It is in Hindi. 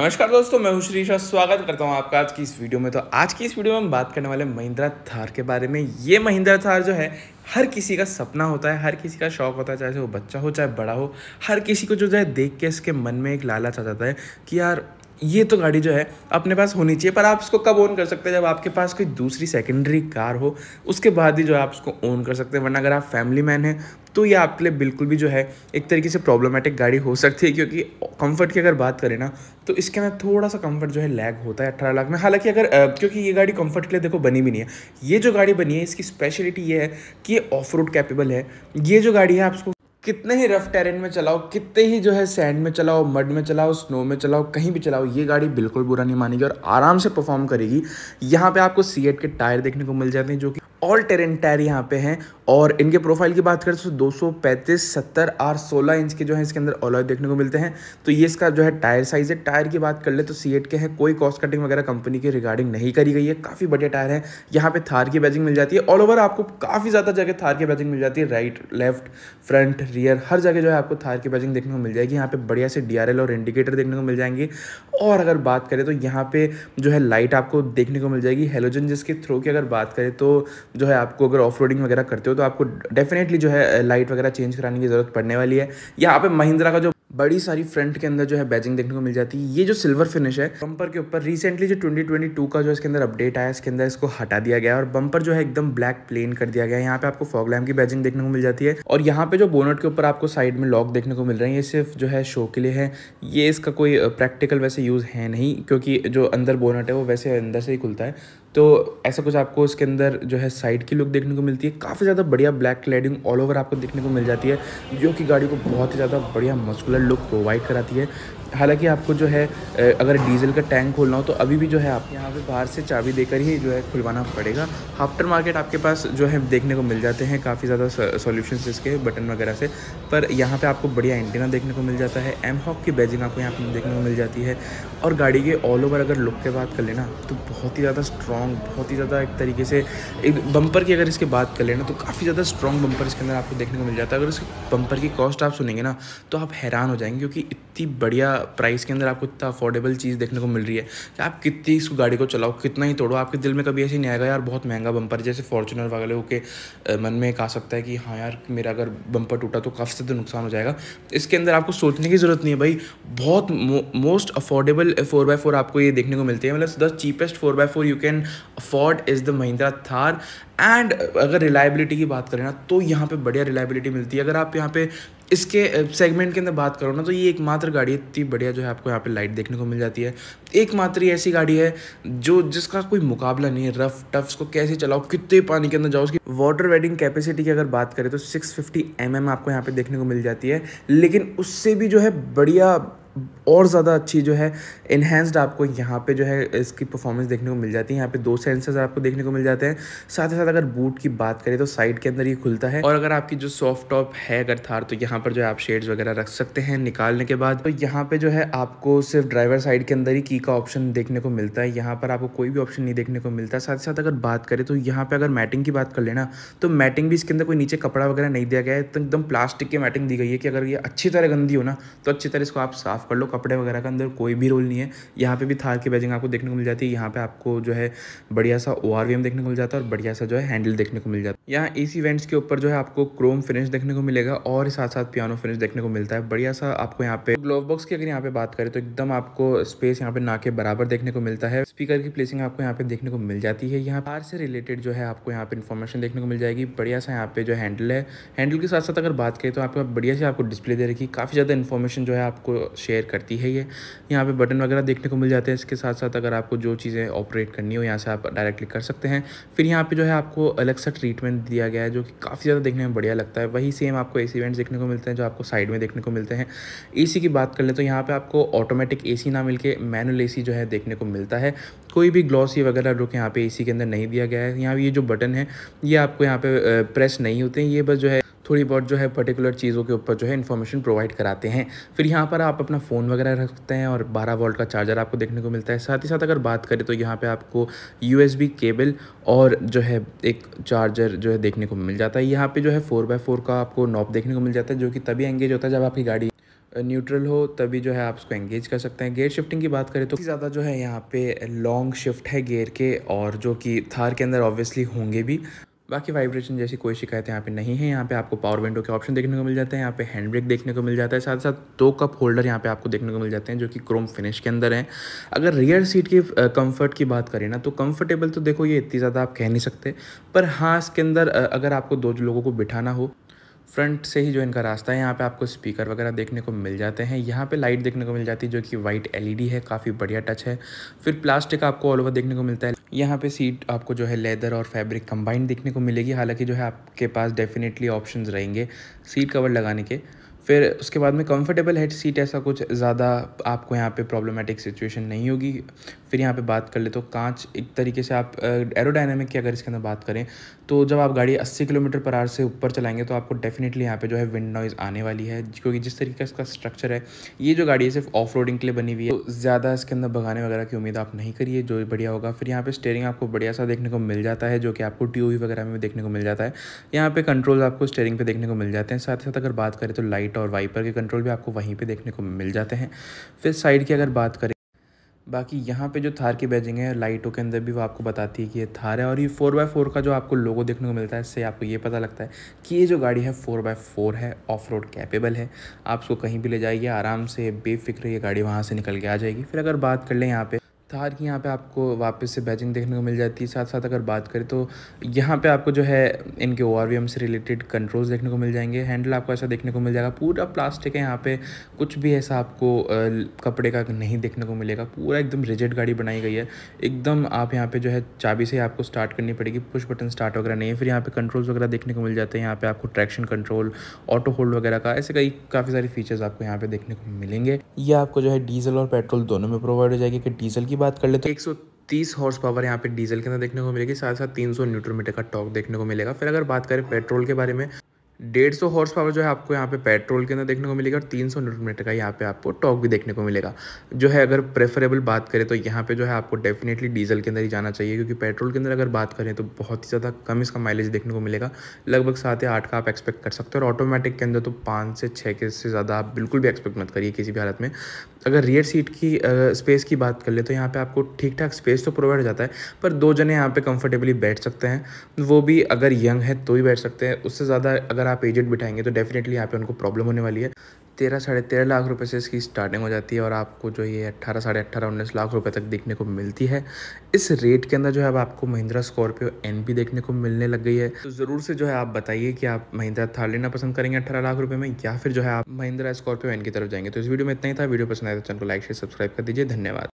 नमस्कार दोस्तों मैं हूं और स्वागत करता हूं आपका आज की इस वीडियो में तो आज की इस वीडियो में हम बात करने वाले महिंद्रा थार के बारे में ये महिंद्रा थार जो है हर किसी का सपना होता है हर किसी का शौक होता है चाहे वो बच्चा हो चाहे बड़ा हो हर किसी को जो है देख के इसके मन में एक लालच आ जाता है कि यार ये तो गाड़ी जो है अपने पास होनी चाहिए पर आप इसको कब ओन कर सकते हैं जब आपके पास कोई दूसरी सेकेंडरी कार हो उसके बाद ही जो है आप उसको ओन कर सकते हैं वरना अगर आप फैमिली मैन हैं तो ये आपके लिए बिल्कुल भी जो है एक तरीके से प्रॉब्लमेटिक गाड़ी हो सकती है क्योंकि कंफर्ट की अगर बात करें ना तो इसके अंदर थोड़ा सा कंफर्ट जो है लैग होता है अट्ठारह लाख में हालांकि अगर क्योंकि ये गाड़ी कंफर्ट के लिए देखो बनी भी नहीं है ये जो गाड़ी बनी है इसकी स्पेशलिटी ये है कि ये ऑफ रोड कैपेबल है ये जो गाड़ी है आप कितने ही रफ टेरेन में चलाओ कितने ही जो है सैंड में चलाओ मड में चलाओ स्नो में चलाओ कहीं भी चलाओ ये गाड़ी बिल्कुल बुरा नहीं मानेगी और आराम से परफॉर्म करेगी यहाँ पे आपको सी के टायर देखने को मिल जाते हैं जो कि ऑल टेरेन टायर यहाँ पे हैं और इनके प्रोफाइल की बात करें तो 235 70 आर 16 इंच के जो है इसके अंदर ऑलॉय देखने को मिलते हैं तो ये इसका जो है टायर साइज़ है टायर की बात कर ले तो सी के हैं कोई कॉस्ट कटिंग वगैरह कंपनी के रिगार्डिंग नहीं करी गई है काफ़ी बढ़िया टायर है यहाँ पे थार की बैजिंग मिल जाती है ऑल ओवर आपको काफ़ी ज़्यादा जगह थार की बैजिंग मिल जाती है राइट लेफ्ट फ्रंट रियर हर जगह जो है आपको थार की बैजिंग देखने को मिल जाएगी यहाँ पर बढ़िया से डी और इंडिकेटर देखने को मिल जाएंगे और अगर बात करें तो यहाँ पर जो है लाइट आपको देखने को मिल जाएगी हेलोजन जिसके थ्रू की अगर बात करें तो जो है आपको अगर ऑफ वगैरह करते हो तो आपको डेफिनेटली जो है लाइट वगैरह चेंज कराने की ज़रूरत पड़ने वाली है यहाँ पे महिंद्रा का जो बड़ी सारी फ्रंट के अंदर जो है बैजिंग देखने को मिल जाती है ये जो सिल्वर फिनिश है बम्पर के ऊपर रिसेंटली जो 2022 का जो इसके अंदर अपडेट आया इसके अंदर इसको हटा दिया गया और बम्पर जो है एकदम ब्लैक प्लेन कर दिया गया यहाँ पे आपको फॉगलैम की बैजिंग देखने को मिल जाती है और यहाँ पे जो बोनट के ऊपर आपको साइड में लॉक देखने को मिल रहा है ये सिर्फ जो है शो के लिए है ये इसका कोई प्रैक्टिकल वैसे यूज़ है नहीं क्योंकि जो अंदर बोनट है वो वैसे अंदर से ही खुलता है तो ऐसा कुछ आपको इसके अंदर जो है साइड की लुक देखने को मिलती है काफ़ी ज़्यादा बढ़िया ब्लैक क्लैडिंग ऑल ओवर आपको देखने को मिल जाती है जो कि गाड़ी को बहुत ही ज़्यादा बढ़िया मस्कुलर लुक प्रोवाइड कराती है हालांकि आपको जो है अगर डीजल का टैंक खोलना हो तो अभी भी जो है आप यहाँ पे बाहर से चाबी देकर ही जो है खुलवाना पड़ेगा आफ्टर मार्केट आपके पास जो है देखने को मिल जाते हैं काफ़ी ज़्यादा सॉल्यूशंस इसके बटन वगैरह से पर यहाँ पे आपको बढ़िया एंटीना देखने को मिल जाता है एम हॉक की बैजिंग आपको यहाँ पर देखने को मिल जाती है और गाड़ी के ऑल ओवर अगर लुक के बात कर लेना तो बहुत ही ज़्यादा स्ट्रॉ स्ट्रॉन्ग बहुत ही ज़्यादा एक तरीके से एक बम्पर की अगर इसके बात कर लेना तो काफ़ी ज़्यादा स्ट्रॉन्ग बम्पर इसके अंदर आपको देखने को मिल जाता है अगर इस बम्पर की कॉस्ट आप सुनेंगे ना तो आप हैरान हो जाएंगे क्योंकि इतनी बढ़िया प्राइस के अंदर आपको इतना अफोर्डेबल चीज़ देखने को मिल रही है कि आप कितनी इस गाड़ी को चलाओ कितना ही तोड़ो आपके दिल में कभी ऐसे नहीं आएगा यार बहुत महंगा बम्पर जैसे फॉर्चुनर वगैरह के मन में एक आ सकता है कि हाँ यार मेरा अगर बम्पर टूटा तो काफ़ी ज़्यादा नुकसान हो जाएगा इसके अंदर आपको सोचने की ज़रूरत नहीं है भाई बहुत most affordable four by four आपको ये देखने को मिलते हैं मतलब the cheapest four by four you can afford is the Mahindra Thar and अगर रिलायबिलिटी की बात करें ना तो यहाँ पे बढ़िया रिलायबिलिटी मिलती है अगर आप यहाँ पे इसके सेगमेंट के अंदर बात करो ना तो ये एकमात्र गाड़ी है इतनी बढ़िया जो है आपको यहाँ पे लाइट देखने को मिल जाती है एकमात्र ही ऐसी गाड़ी है जो जिसका कोई मुकाबला नहीं है रफ टफ्स को कैसे चलाओ कितने पानी के अंदर जाओ उसकी वाटर वेडिंग कैपेसिटी की अगर बात करें तो 650 फिफ्टी mm आपको यहाँ पे देखने को मिल जाती है लेकिन उससे भी जो है बढ़िया और ज़्यादा अच्छी जो है इन्हेंस्ड आपको यहाँ पे जो है इसकी परफॉर्मेंस देखने को मिल जाती है यहाँ पे दो सेंसर्स आपको देखने को मिल जाते हैं साथ ही साथ अगर बूट की बात करें तो साइड के अंदर ये खुलता है और अगर आपकी जो सॉफ्ट टॉप है अगर थार तो यहाँ पर जो है आप शेड्स वगैरह रख सकते हैं निकालने के बाद तो यहाँ पर जो है आपको सिर्फ ड्राइवर साइड के अंदर ही की का ऑप्शन देखने को मिलता है यहाँ पर आपको कोई भी ऑप्शन नहीं देखने को मिलता साथ ही साथ अगर बात करें तो यहाँ पर अगर मैटिंग की बात कर लेना तो मैटिंग भी इसके अंदर कोई नीचे कपड़ा वगैरह नहीं दिया गया है तो एकदम प्लास्टिक की मैटिंग दी गई है कि अगर ये अच्छी तरह गंदी हो ना तो अच्छी तरह इसको आप साफ साफ़ लो कपड़े वगैरह का अंदर कोई भी रोल नहीं है यहाँ पे भी थार की बैजिंग आपको देखने को मिल जाती है यहाँ पे आपको जो है बढ़िया सा ओ देखने को मिल जाता है और बढ़िया सा जो है हैंडल देखने को मिल जाता है यहाँ इस इवेंट्स के ऊपर जो है आपको क्रोम फिनिश देखने को मिलेगा और साथ साथ पियानो फिनिश देखने को मिलता है बढ़िया सा आपको यहाँ पे ग्लोव बॉक्स की अगर यहाँ पे बात करें तो एकदम आपको स्पेस यहाँ पे ना के बराबर देखने को मिलता है स्पीकर की प्लेसिंग आपको यहाँ पे देखने को मिल जाती है यहाँ कार से रिलेटेड जो है आपको यहाँ पे इन्फॉर्मेशन देखने को मिल जाएगी बढ़िया सा यहाँ पे जो हैंडल है हैंडल के साथ साथ अगर बात करें तो आपको बढ़िया से आपको डिस्प्ले दे रखी काफ़ी ज़्यादा इन्फॉर्मेशन जो है आपको शेयर शेयर करती है ये यहाँ पे बटन वगैरह देखने को मिल जाते हैं इसके साथ साथ अगर आपको जो चीज़ें ऑपरेट करनी हो यहाँ से आप डायरेक्टली कर सकते हैं फिर यहाँ पे जो है आपको अलग सा ट्रीटमेंट दिया गया है जो कि काफ़ी ज़्यादा देखने में बढ़िया लगता है वही सेम आपको ए इवेंट देखने को मिलते हैं जो आपको साइड में देखने को मिलते हैं ए की बात कर ले तो यहाँ पर आपको ऑटोमेटिक ए ना मिल के मैनुअल ए जो है देखने को मिलता है कोई भी ग्लॉसी वगैरह रुक यहाँ पे ए के अंदर नहीं दिया गया है यहाँ ये जो बटन है ये आपको यहाँ पे प्रेस नहीं होते हैं ये बस जो है थोड़ी बहुत जो है पर्टिकुलर चीज़ों के ऊपर जो है इन्फॉर्मेशन प्रोवाइड कराते हैं फिर यहाँ पर आप अपना फ़ोन वगैरह रखते हैं और बारह वोल्ट का चार्जर आपको देखने को मिलता है साथ ही साथ अगर बात करें तो यहाँ पर आपको यू केबल और जो है एक चार्जर जो है देखने को मिल जाता है यहाँ पर जो है फ़ोर बाय फोर का आपको नॉप देखने को मिल जाता है जो कि तभी एंगेज होता है जब आपकी गाड़ी न्यूट्रल हो तभी जो है आप उसको एंगेज कर सकते हैं गेयर शिफ्टिंग की बात करें तो ज़्यादा जो है यहाँ पे लॉन्ग शिफ्ट है गेयर के और जो कि थार के अंदर ऑब्वियसली होंगे भी बाकी वाइब्रेशन जैसी कोई शिकायत यहाँ पे नहीं है यहाँ पे आपको पावर विंडो के ऑप्शन देखने को मिल जाते हैं यहाँ पे हैंड ब्रेक देखने को मिल जाता है साथ साथ दो कप होल्डर यहाँ पे आपको देखने को मिल जाते हैं जो कि क्रोम फिनिश के अंदर हैं अगर रियर सीट की कंफर्ट की बात करें ना तो कंफर्टेबल तो देखो ये इतनी ज़्यादा आप कह नहीं सकते पर हाँ इसके अंदर अगर आपको दो लोगों को बिठाना हो फ्रंट से ही जो इनका रास्ता है यहाँ पे आपको स्पीकर वगैरह देखने को मिल जाते हैं यहाँ पे लाइट देखने को मिल जाती है जो कि वाइट एलईडी है काफ़ी बढ़िया टच है फिर प्लास्टिक आपको ऑल ओवर देखने को मिलता है यहाँ पे सीट आपको जो है लेदर और फैब्रिक कंबाइंड देखने को मिलेगी हालांकि जो है आपके पास डेफिनेटली ऑप्शन रहेंगे सीट कवर लगाने के फिर उसके बाद में कंफर्टेबल हेड सीट ऐसा कुछ ज़्यादा आपको यहाँ पे प्रॉब्लमेटिक सिचुएशन नहीं होगी फिर यहाँ पे बात कर ले तो कांच एक तरीके से आप एरोडाइनमिक की अगर इसके अंदर बात करें तो जब आप गाड़ी 80 किलोमीटर पर आर से ऊपर चलाएंगे तो आपको डेफिनेटली यहाँ पे जो है विंड नॉइज़ आने वाली है क्योंकि जिस तरीके का इसका स्ट्रक्चर है ये जो गाड़ी है सिर्फ ऑफ रोडिंग के लिए बनी हुई है तो ज़्यादा इसके अंदर भगाने वगैरह की उम्मीद आप नहीं करिए जो बढ़िया होगा फिर यहाँ पर स्टेयरिंग आपको बढ़िया सा देखने को मिल जाता है जो कि आपको टी वगैरह में देखने को मिल जाता है यहाँ पर कंट्रोल आपको स्टेयरिंग पर देखने को मिल जाते हैं साथ ही साथ अगर बात करें तो लाइट और वाइपर के कंट्रोल भी आपको वहीं पे देखने को मिल जाते हैं फिर साइड की अगर बात करें बाकी यहाँ पे जो थार की बैजिंग है लाइटों के अंदर भी वो आपको बताती है कि ये थार है और ये फोर बाय फोर का जो आपको लोगो देखने को मिलता है इससे आपको ये पता लगता है कि ये जो गाड़ी है फोर बाय फोर है ऑफ रोड कैपेबल है आप इसको कहीं भी ले जाइए आराम से बेफिक्र ये गाड़ी वहाँ से निकल के आ जाएगी फिर अगर बात कर लें यहाँ पर थार की यहाँ पे आपको वापस से बैचिंग देखने को मिल जाती है साथ साथ अगर बात करें तो यहाँ पे आपको जो है इनके ओ से रिलेटेड कंट्रोल्स देखने को मिल जाएंगे हैंडल आपको ऐसा देखने को मिल जाएगा पूरा प्लास्टिक है यहाँ पे कुछ भी ऐसा आपको कपड़े का नहीं देखने को मिलेगा पूरा एकदम रिजिड गाड़ी बनाई गई है एकदम आप यहाँ पर जो है चाबी से आपको स्टार्ट करनी पड़ेगी पुश बटन स्टार्ट वगैरह नहीं है फिर यहाँ पर कंट्रोल्स वगैरह देखने को मिल जाते हैं यहाँ पर आपको ट्रैक्शन कंट्रोल ऑटो होल्ड वगैरह का ऐसे कई काफ़ी सारे फीचर्स आपको यहाँ पर देखने को मिलेंगे ये आपको जो है डीजल और पेट्रोल दोनों में प्रोवाइड हो जाएगी कि डीजल की बात कर ले तो तीस हॉर्स पावर यहाँ पे डीजल के अंदर देखने को मिलेगी साथ साथ सौ न्यूट्रो मीटर का टॉक देखने को मिलेगा फिर अगर बात करें पेट्रोल के बारे में डेढ़ सौ हॉर्स पावर जो है आपको यहाँ पे पेट्रोल के अंदर देखने को मिलेगा और तीन सौ न्यूट्रो मीटर का यहाँ पे आपको टॉक भी देखने को मिलेगा जो है अगर प्रेफरेबल बात करें तो यहाँ पे जो है आपको डेफिनेटली डीजल के अंदर ही जाना चाहिए क्योंकि पेट्रोल के अंदर अगर बात करें तो बहुत ही ज़्यादा कम इसका माइलेज देखने को मिलेगा लगभग सात या आठ का आप एक्सपेक्ट कर सकते हो और ऑटोमेटिक के अंदर तो पाँच से छः के से ज़्यादा आप बिल्कुल भी एक्सपेक्ट मत करिए किसी भी हालत में अगर रियर सीट की स्पेस की बात कर ले तो यहाँ पे आपको ठीक ठाक स्पेस तो प्रोवाइड हो जाता है पर दो जने यहाँ पे कंफर्टेबली बैठ सकते हैं वो भी अगर यंग है तो ही बैठ सकते हैं उससे ज़्यादा अगर आप एजेड बिठाएंगे तो डेफिनेटली यहाँ पे उनको प्रॉब्लम होने वाली है तेरह साढ़े तेरह लाख रुपए से इसकी स्टार्टिंग हो जाती है और आपको जो ये अट्ठारह साढ़े अट्ठारह उन्नीस लाख रुपए तक देखने को मिलती है इस रेट के अंदर जो है अब आपको महिंद्रा स्कॉर्पियो एन भी देखने को मिलने लग गई है तो ज़रूर से जो है आप बताइए कि आप महिंद्रा थार लेना पसंद करेंगे अट्ठारह लाख रुपये में या फिर जो है आप महिंद्रा स्कॉर्पियो एन की तरफ जाएंगे तो इस वीडियो में इतना ही था वीडियो पसंद आया तो चैनल को लाइक शेयर सब्सक्राइब कर दीजिए धन्यवाद